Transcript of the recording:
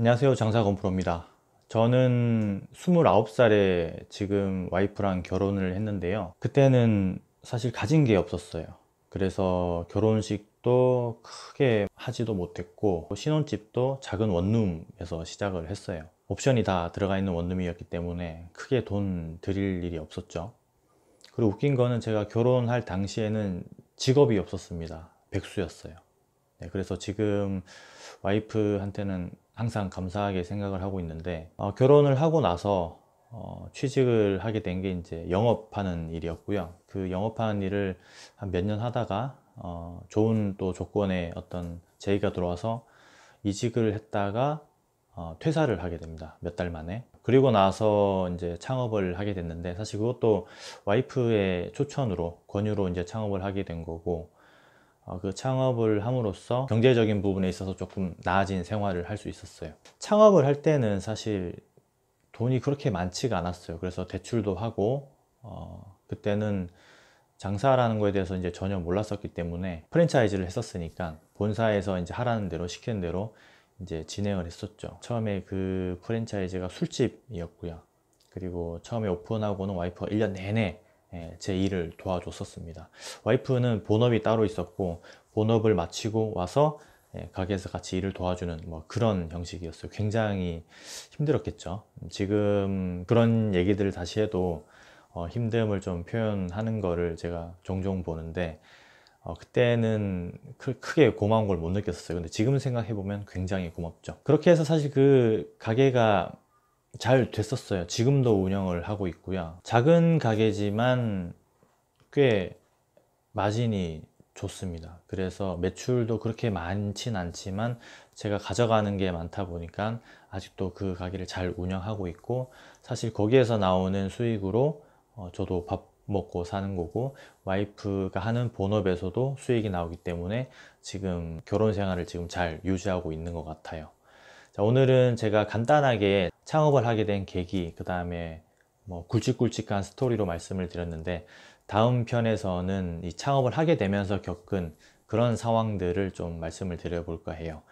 안녕하세요 장사건프로입니다 저는 29살에 지금 와이프랑 결혼을 했는데요 그때는 사실 가진 게 없었어요 그래서 결혼식도 크게 하지도 못했고 신혼집도 작은 원룸에서 시작을 했어요 옵션이 다 들어가 있는 원룸이었기 때문에 크게 돈 드릴 일이 없었죠 그리고 웃긴 거는 제가 결혼할 당시에는 직업이 없었습니다 백수였어요 네, 그래서 지금 와이프한테는 항상 감사하게 생각을 하고 있는데 어, 결혼을 하고 나서 어, 취직을 하게 된 게 이제 영업하는 일이었고요. 그 영업하는 일을 한 몇 년 하다가 어, 좋은 또 조건의 어떤 제의가 들어와서 이직을 했다가 어, 퇴사를 하게 됩니다. 몇 달 만에. 그리고 나서 이제 창업을 하게 됐는데 사실 그것도 와이프의 초천으로 권유로 이제 창업을 하게 된 거고 어, 그 창업을 함으로써 경제적인 부분에 있어서 조금 나아진 생활을 할 수 있었어요. 창업을 할 때는 사실 돈이 그렇게 많지가 않았어요. 그래서 대출도 하고 어, 그때는 장사라는 거에 대해서 이제 전혀 몰랐었기 때문에 프랜차이즈를 했었으니까 본사에서 이제 하라는 대로 시키는 대로 이제 진행을 했었죠. 처음에 그 프랜차이즈가 술집이었고요. 그리고 처음에 오픈하고는 와이프가 1년 내내 예, 제 일을 도와줬었습니다. 와이프는 본업이 따로 있었고 본업을 마치고 와서 예, 가게에서 같이 일을 도와주는 뭐 그런 형식이었어요. 굉장히 힘들었겠죠. 지금 그런 얘기들을 다시 해도 어 힘듦을 좀 표현하는 거를 제가 종종 보는데 어 그때는 크게 고마운 걸 못 느꼈었어요. 근데 지금 생각해보면 굉장히 고맙죠. 그렇게 해서 사실 그 가게가 잘 됐었어요. 지금도 운영을 하고 있고요. 작은 가게지만 꽤 마진이 좋습니다. 그래서 매출도 그렇게 많진 않지만 제가 가져가는 게 많다 보니까 아직도 그 가게를 잘 운영하고 있고 사실 거기에서 나오는 수익으로 어, 저도 밥 먹고 사는 거고 와이프가 하는 본업에서도 수익이 나오기 때문에 지금 결혼 생활을 지금 잘 유지하고 있는 것 같아요. 자, 오늘은 제가 간단하게 창업을 하게 된 계기, 그 다음에 뭐 굵직굵직한 스토리로 말씀을 드렸는데 다음 편에서는 이 창업을 하게 되면서 겪은 그런 상황들을 좀 말씀을 드려볼까 해요.